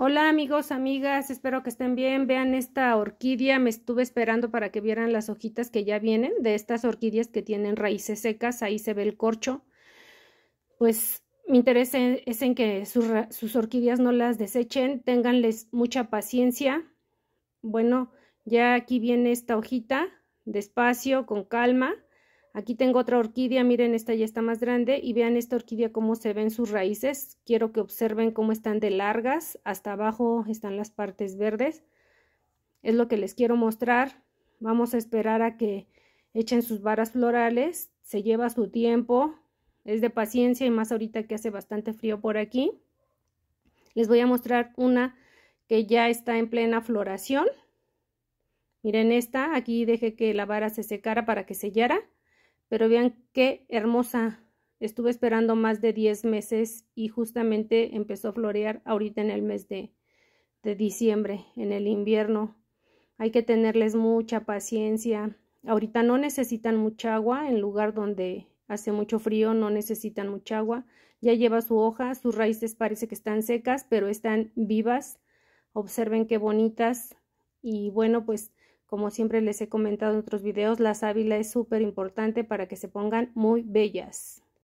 Hola amigos, amigas, espero que estén bien. Vean esta orquídea, me estuve esperando para que vieran las hojitas que ya vienen de estas orquídeas que tienen raíces secas, ahí se ve el corcho. Pues mi interés e-, es en que sus, orquídeas no las desechen, ténganles mucha paciencia. Bueno, ya aquí viene esta hojita, despacio, con calma. Aquí tengo otra orquídea, miren, esta ya está más grande y vean esta orquídea cómo se ven sus raíces. Quiero que observen cómo están de largas, hasta abajo están las partes verdes. Es lo que les quiero mostrar. Vamos a esperar a que echen sus varas florales, se lleva su tiempo, es de paciencia y más ahorita que hace bastante frío por aquí. Les voy a mostrar una que ya está en plena floración. Miren esta, aquí dejé que la vara se secara para que sellara pero vean qué hermosa. Estuve esperando más de 10 meses y justamente empezó a florear ahorita en el mes de, de diciembre, en el invierno. Hay que tenerles mucha paciencia. Ahorita no necesitan mucha agua en lugar donde hace mucho frío, no necesitan mucha agua. Ya lleva su hoja, sus raíces parece que están secas, pero están vivas. Observen qué bonitas. Y bueno, pues como siempre les he comentado en otros videos, la sábila es súper importante para que se pongan muy bellas.